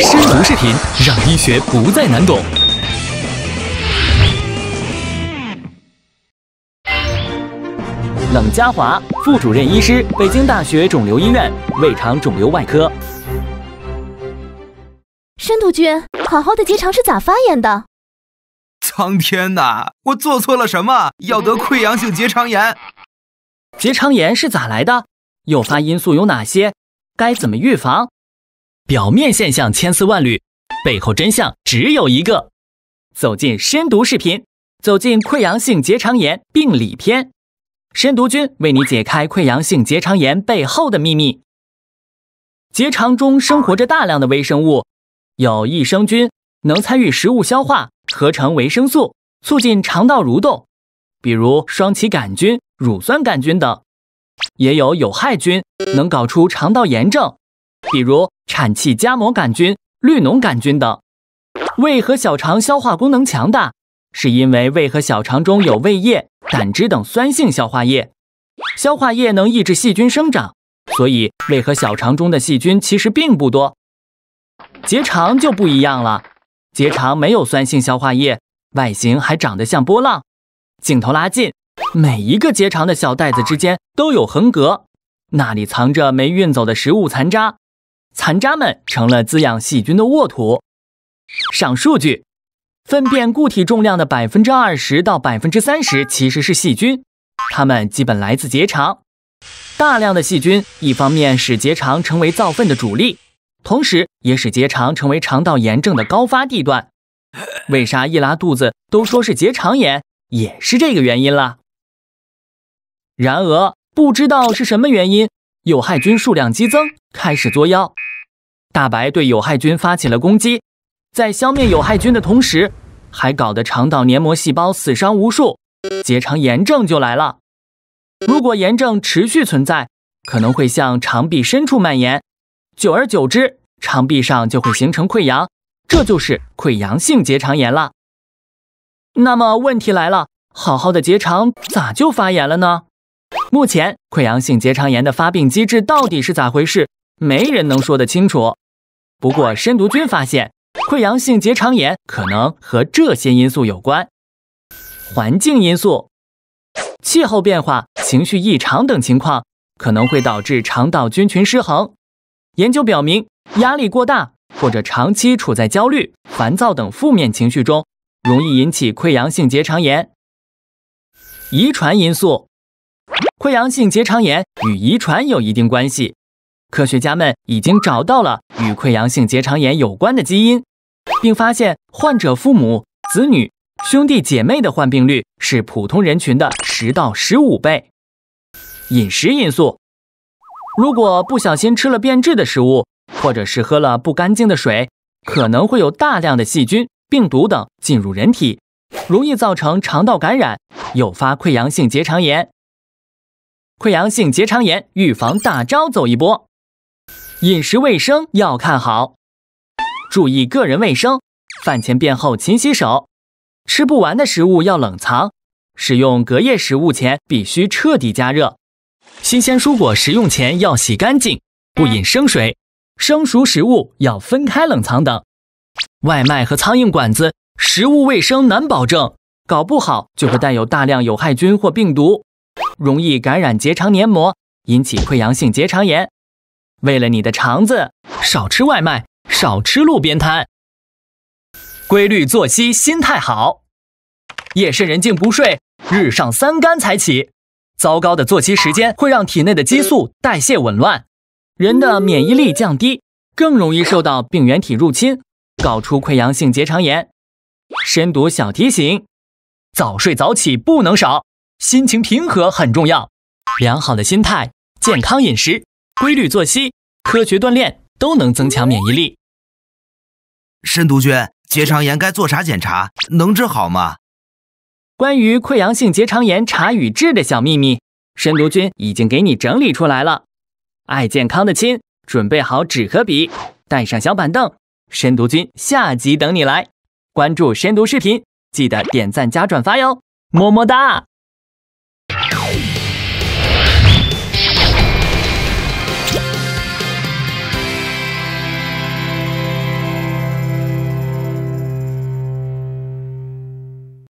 深读视频，让医学不再难懂。冷家华，副主任医师，北京大学肿瘤医院胃肠肿瘤外科。深读君，好好的结肠是咋发炎的？苍天呐，我做错了什么，要得溃疡性结肠炎？结肠炎是咋来的？诱发因素有哪些？该怎么预防？表面现象千丝万缕，背后真相只有一个。走进深读视频，走进溃疡性结肠炎病理篇，深读君为你解开溃疡性结肠炎背后的秘密。结肠中生活着大量的微生物，有益生菌能参与食物消化、合成维生素、促进肠道蠕动，比如双歧杆菌、乳酸杆菌等；也有有害菌能搞出肠道炎症。比如产气加膜杆菌、绿脓杆菌等。胃和小肠消化功能强大，是因为胃和小肠中有胃液、胆汁等酸性消化液，消化液能抑制细菌生长，所以胃和小肠中的细菌其实并不多。结肠就不一样了，结肠没有酸性消化液，外形还长得像波浪。镜头拉近，每一个结肠的小袋子之间都有横格，那里藏着没运走的食物残渣。残渣们成了滋养细菌的沃土。上数据，粪便固体重量的百分之二十到百分之三十其实是细菌，它们基本来自结肠。大量的细菌一方面使结肠成为造粪的主力，同时也使结肠成为肠道炎症的高发地段。为啥一拉肚子都说是结肠炎？也是这个原因了。然而，不知道是什么原因。有害菌数量激增，开始作妖。大白对有害菌发起了攻击，在消灭有害菌的同时，还搞得肠道黏膜细胞死伤无数，结肠炎症就来了。如果炎症持续存在，可能会向肠壁深处蔓延，久而久之，肠壁上就会形成溃疡，这就是溃疡性结肠炎了。那么问题来了，好好的结肠咋就发炎了呢？目前，溃疡性结肠炎的发病机制到底是咋回事，没人能说得清楚。不过，深读君发现，溃疡性结肠炎可能和这些因素有关：环境因素、气候变化、情绪异常等情况，可能会导致肠道菌群失衡。研究表明，压力过大或者长期处在焦虑、烦躁等负面情绪中，容易引起溃疡性结肠炎。遗传因素。溃疡性结肠炎与遗传有一定关系，科学家们已经找到了与溃疡性结肠炎有关的基因，并发现患者父母、子女、兄弟姐妹的患病率是普通人群的十到十五倍。饮食因素，如果不小心吃了变质的食物，或者是喝了不干净的水，可能会有大量的细菌、病毒等进入人体，容易造成肠道感染，诱发溃疡性结肠炎。溃疡性结肠炎预防大招走一波，饮食卫生要看好，注意个人卫生，饭前便后勤洗手，吃不完的食物要冷藏，使用隔夜食物前必须彻底加热，新鲜蔬果食用前要洗干净，不饮生水，生熟食物要分开冷藏等。外卖和苍蝇馆子，食物卫生难保证，搞不好就会带有大量有害菌或病毒。容易感染结肠黏膜，引起溃疡性结肠炎。为了你的肠子，少吃外卖，少吃路边摊。规律作息，心态好。夜深人静不睡，日上三竿才起。糟糕的作息时间会让体内的激素代谢紊乱，人的免疫力降低，更容易受到病原体入侵，搞出溃疡性结肠炎。深读小提醒：早睡早起不能少。心情平和很重要，良好的心态、健康饮食、规律作息、科学锻炼都能增强免疫力。申读君，结肠炎该做啥检查？能治好吗？关于溃疡性结肠炎查与治的小秘密，申读君已经给你整理出来了。爱健康的亲，准备好纸和笔，带上小板凳，申读君下集等你来。关注申读视频，记得点赞加转发哟，么么哒。